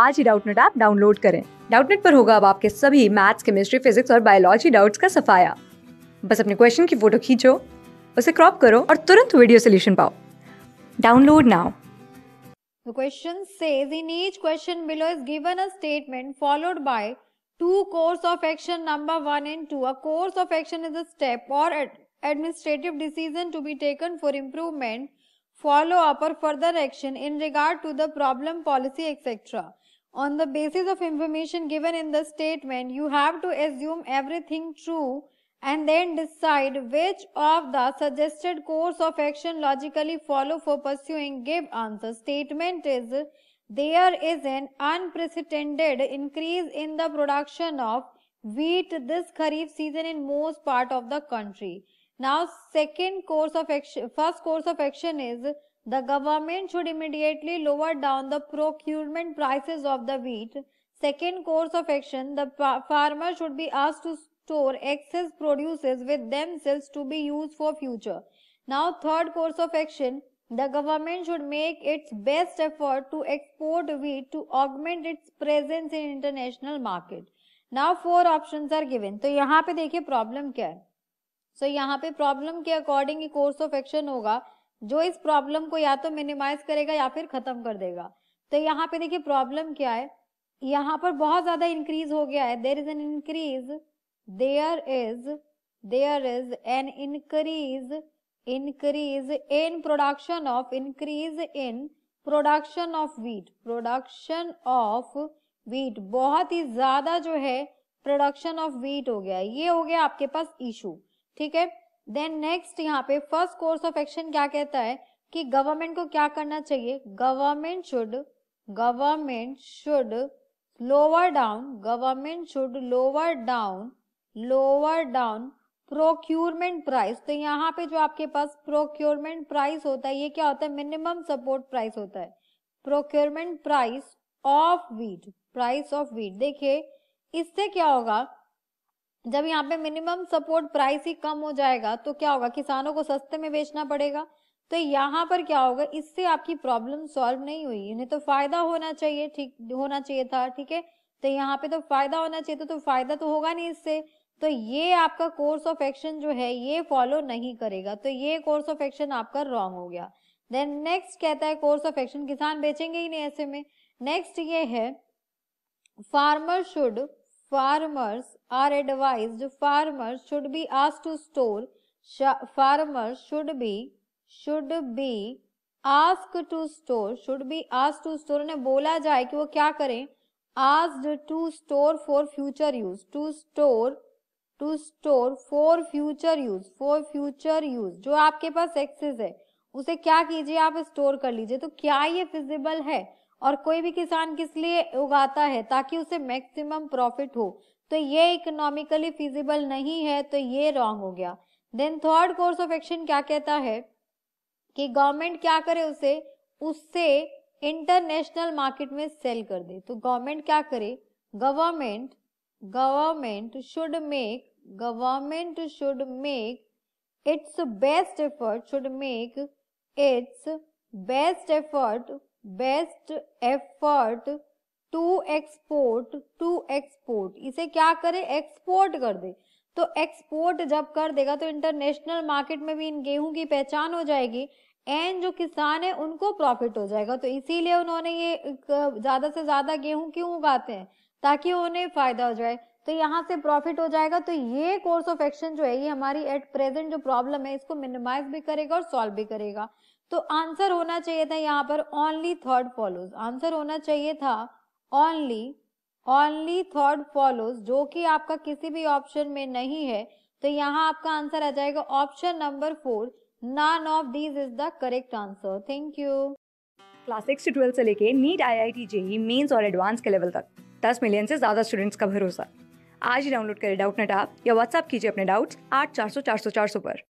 आज ही Doubtnut app download करें डाउटनेट पर होगा अब आपके सभी मैथ्स केमिस्ट्री फिजिक्स और बायोलॉजी डाउट्स का सफाया बस अपने क्वेश्चन की फोटो खींचो उसे क्रॉप करो और तुरंत वीडियो सोल्यूशन पाओ download now The question says in each question below is given a statement followed by two course of action number 1 and 2. A course of action is a step or ad administrative decision to be taken for improvement, follow up or further action in regard to the problem policy etc. On the basis of information given in the statement, you have to assume everything true and then decide which of the suggested course of action logically follow for pursuing give answer. Statement is there is an unprecedented increase in the production of wheat this kharif season in most part of the country. Now second course of action, first course of action is The government should immediately lower down the procurement prices of the wheat. Second course of action, the farmer should be asked to store excess produces with themselves to be used for future. Now third course of action, the government should make its best effort to export wheat to augment its presence in international market. Now four option are given तो यहाँ पे देखिए problem क्या है सो so, यहाँ पे problem के according course of action होगा जो इस प्रॉब्लम को या तो मिनिमाइज करेगा या फिर खत्म कर देगा तो यहाँ पे देखिए प्रॉब्लम क्या है यहाँ पर बहुत ज्यादा इंक्रीज हो गया है there is an increase there is there is an increase increase in production of increase in production of wheat production of wheat बहुत ही ज्यादा जो है प्रोडक्शन ऑफ वीट हो गया ये हो गया आपके पास इशू ठीक है देन नेक्स्ट यहाँ पे फर्स्ट कोर्स ऑफ एक्शन क्या कहता है कि गवर्नमेंट को क्या करना चाहिए government should government should lower down government should lower down lower down procurement price तो यहाँ पे जो आपके पास प्रोक्योरमेंट प्राइस होता है ये क्या होता है मिनिमम सपोर्ट प्राइस होता है procurement price of wheat price of wheat देखिए इससे क्या होगा जब यहाँ पे मिनिमम सपोर्ट प्राइस ही कम हो जाएगा तो क्या होगा किसानों को सस्ते में बेचना पड़ेगा तो यहाँ पर क्या होगा इससे आपकी प्रॉब्लम सॉल्व नहीं हुई इन्हें तो फायदा होना चाहिए ठीक होना चाहिए था ठीक है तो यहाँ पे तो फायदा होना चाहिए था तो फायदा तो होगा नहीं इससे तो ये आपका कोर्स ऑफ एक्शन जो है ये फॉलो नहीं करेगा तो ये कोर्स ऑफ एक्शन आपका रॉन्ग हो गया देन नेक्स्ट कहता है कोर्स ऑफ एक्शन किसान बेचेंगे ही नहीं ऐसे में नेक्स्ट ये है farmer should farmers are advised farmers should be asked to store farmers should be should be asked to store should be asked to store ne bola jaye ki wo kya kare asked to store for future use to store to store for future use for future use जो आपके पास access है उसे क्या कीजिए आप store कर लीजिए तो क्या ये फिजिबल है और कोई भी किसान किस लिए उगाता है ताकि उसे मैक्सिमम प्रॉफिट हो तो ये इकोनॉमिकली फिजिबल नहीं है तो ये रॉन्ग हो गया then third course of action क्या कहता है कि गवर्नमेंट क्या करे उसे उससे इंटरनेशनल मार्केट में सेल कर दे तो गवर्नमेंट क्या करे government government should make government should make its best effort should make its best effort best effort to export to export इसे क्या करे एक्सपोर्ट कर दे तो एक्सपोर्ट जब कर देगा तो इंटरनेशनल मार्केट में भी इन गेहूं की पहचान हो जाएगी एंड जो किसान है उनको प्रॉफिट हो जाएगा तो इसीलिए उन्होंने ये ज्यादा से ज्यादा गेहूं क्यों उगाते हैं ताकि उन्हें फायदा हो जाए तो यहाँ से प्रॉफिट हो जाएगा तो ये कोर्स ऑफ एक्शन जो है ये हमारी एट प्रेजेंट जो प्रॉब्लम है इसको मिनिमाइज भी करेगा और सॉल्व भी करेगा तो आंसर होना चाहिए था यहाँ पर ओनली थर्ड फॉलोज आंसर होना चाहिए था ओनली ओनली थर्ड फॉलोज जो कि आपका किसी भी ऑप्शन में नहीं है तो यहाँ आपका आंसर आ जाएगा option number four none of these is the correct answer thank you class six से ट्वेल्थ से लेके NEET I I T JEE mains और एडवांस के लेवल तक दस मिलियन से ज्यादा स्टूडेंट्स का भरोसा आज ही डाउनलोड करें डाउट नेट आप या व्हाट्सअप कीजिए अपने डाउट्स आठ चार सौ चार सौ चार सौ पर